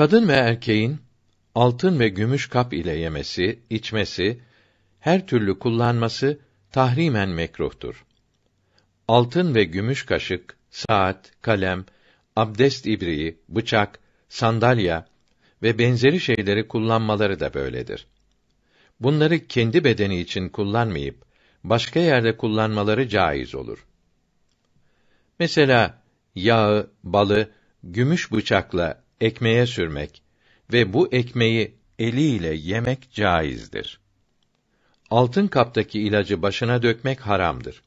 Kadın ve erkeğin altın ve gümüş kap ile yemesi, içmesi, her türlü kullanması tahrimen mekruhtur. Altın ve gümüş kaşık, saat, kalem, abdest ibriği, bıçak, sandalye ve benzeri şeyleri kullanmaları da böyledir. Bunları kendi bedeni için kullanmayıp başka yerde kullanmaları caiz olur. Mesela yağı, balı gümüş bıçakla ekmeğe sürmek ve bu ekmeği eliyle yemek caizdir. Altın kaptaki ilacı başına dökmek haramdır.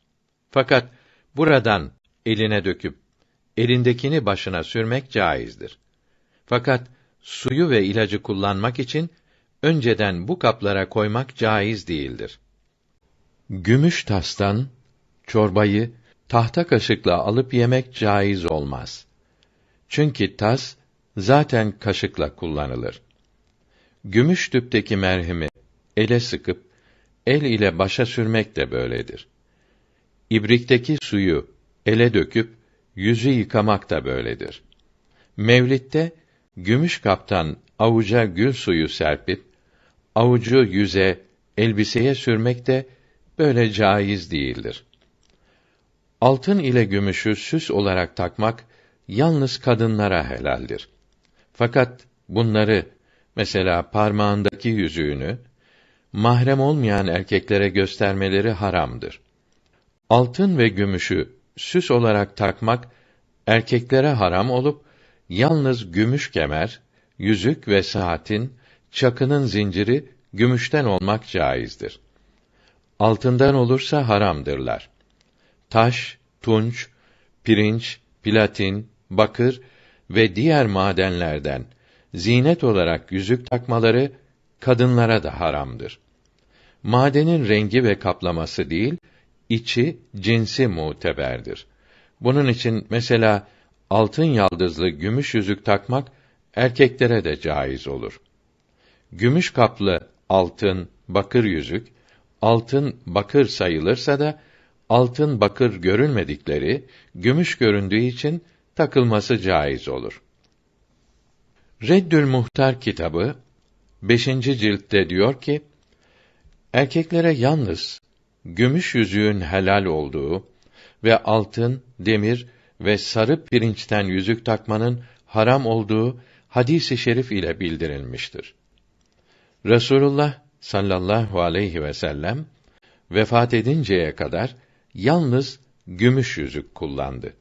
Fakat buradan eline döküp elindekini başına sürmek caizdir. Fakat suyu ve ilacı kullanmak için önceden bu kaplara koymak caiz değildir. Gümüş tastan çorbayı tahta kaşıkla alıp yemek caiz olmaz. Çünkü tas zaten kaşıkla kullanılır. Gümüş tüpteki merhemi ele sıkıp el ile başa sürmek de böyledir. İbrikteki suyu ele döküp yüzü yıkamak da böyledir. Mevlitte gümüş kaptan avuca gül suyu serpip avucu yüze, elbiseye sürmek de böyle caiz değildir. Altın ile gümüşü süs olarak takmak yalnız kadınlara helaldir. Fakat bunları mesela parmağındaki yüzüğünü mahrem olmayan erkeklere göstermeleri haramdır. Altın ve gümüşü süs olarak takmak erkeklere haram olup yalnız gümüş kemer, yüzük ve saatin çakının zinciri gümüşten olmak caizdir. Altından olursa haramdırlar. Taş, tunç, pirinç, platin, bakır ve diğer madenlerden zinet olarak yüzük takmaları kadınlara da haramdır. Madenin rengi ve kaplaması değil, içi, cinsi muteberdir. Bunun için mesela altın yaldızlı gümüş yüzük takmak erkeklere de caiz olur. Gümüş kaplı altın, bakır yüzük, altın bakır sayılırsa da altın bakır görünmedikleri, gümüş göründüğü için takılması caiz olur. Reddül Muhtar kitabı 5. ciltte diyor ki: Erkeklere yalnız gümüş yüzüğün helal olduğu ve altın, demir ve sarı pirinçten yüzük takmanın haram olduğu hadisi i şerif ile bildirilmiştir. Resulullah sallallahu aleyhi ve sellem vefat edinceye kadar yalnız gümüş yüzük kullandı.